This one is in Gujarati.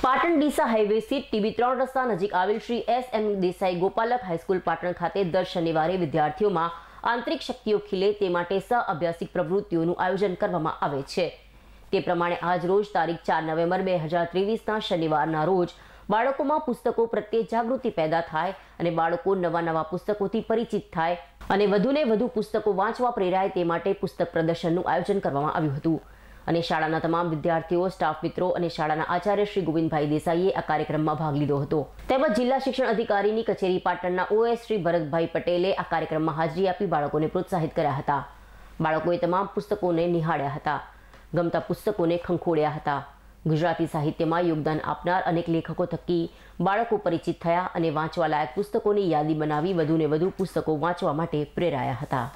પાટણ ડીસા હાઈવે સીટ ટીવી ત્રણ રસ્તા નજીક આવેલ Shri S M Desai Gopalak high school Patan ખાતે દર શનિવારે વિદ્યાર્થીઓમાં આંતરિક શક્તિઓ ખીલે તે માટે સહ અભ્યાસિક પ્રવૃત્તિઓનું આયોજન કરવામાં આવે છે તે પ્રમાણે આજ રોજ તારીખ ચાર નવેમ્બર બે હજાર ત્રેવીસના શનિવારના રોજ બાળકોમાં પુસ્તકો પ્રત્યે જાગૃતિ પેદા થાય અને બાળકો નવા નવા પુસ્તકોથી પરિચિત થાય અને વધુને વધુ પુસ્તકો વાંચવા પ્રેરાય તે માટે પુસ્તક પ્રદર્શનનું આયોજન કરવામાં આવ્યું હતું અને શાળાના તમામ વિદ્યાર્થીઓ સ્ટાફ મિત્રો અને શાળાના આચાર્ય શ્રી ગોવિંદભાઈ દેસાઈએ આ કાર્યક્રમમાં ભાગ લીધો હતો તેમજ જિલ્લા શિક્ષણ અધિકારીની કચેરી પાટણના ઓએસ શ્રી ભરતભાઈ પટેલે આ કાર્યક્રમમાં હાજરી આપી બાળકોને પ્રોત્સાહિત કર્યા હતા બાળકોએ તમામ પુસ્તકોને નિહાળ્યા હતા ગમતા પુસ્તકોને ખંખોળ્યા હતા ગુજરાતી સાહિત્યમાં યોગદાન આપનાર અનેક લેખકો થકી બાળકો પરિચિત થયા અને વાંચવા લાયક પુસ્તકોની યાદી બનાવી વધુને વધુ પુસ્તકો વાંચવા માટે પ્રેરાયા હતા